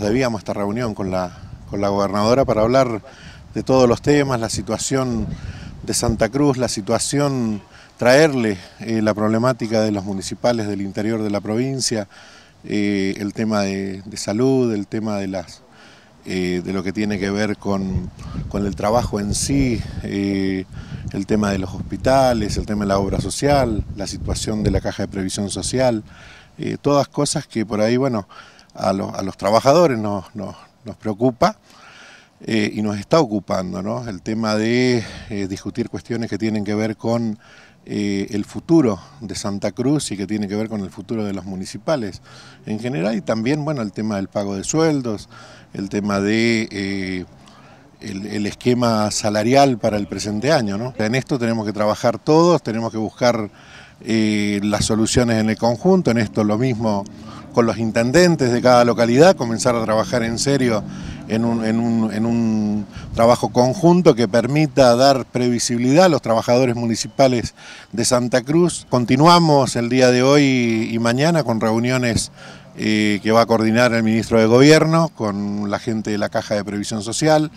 debíamos esta reunión con la, con la gobernadora para hablar de todos los temas, la situación de Santa Cruz, la situación, traerle eh, la problemática de los municipales del interior de la provincia, eh, el tema de, salud, el tema de las eh, de lo que tiene que ver con, con el trabajo en sí, el tema de los hospitales, el tema de la obra social, la situación de la caja de previsión social, todas cosas que por ahí, bueno, a, los trabajadores nos, preocupa eh, y nos está ocupando, El tema de eh, discutir cuestiones que tienen que ver con eh, el futuro de Santa Cruz y que tienen que ver con el futuro de los municipales en general y también bueno el tema del pago de sueldos, el tema de el, esquema salarial para el presente año. En esto tenemos que trabajar todos, tenemos que buscar las soluciones en el conjunto, en esto lo mismo con los intendentes de cada localidad, comenzar a trabajar en serio en un, trabajo conjunto que permita dar previsibilidad a los trabajadores municipales de Santa Cruz. Continuamos el día de hoy y mañana con reuniones eh, que va a coordinar el ministro de Gobierno con la gente de la Caja de Previsión Social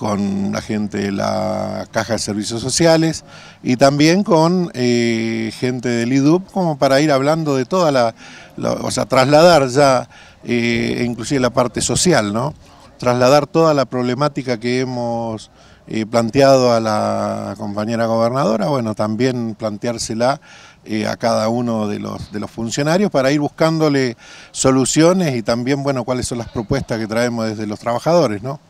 con la gente de la Caja de Servicios Sociales y también con eh, gente del IDUP como para ir hablando de toda la, o sea, trasladar ya eh, inclusive la parte social, ¿no? Trasladar toda la problemática que hemos eh, planteado a la compañera gobernadora, bueno, también planteársela a cada uno de los, de los funcionarios para ir buscándole soluciones y también, bueno, cuáles son las propuestas que traemos desde los trabajadores, ¿no?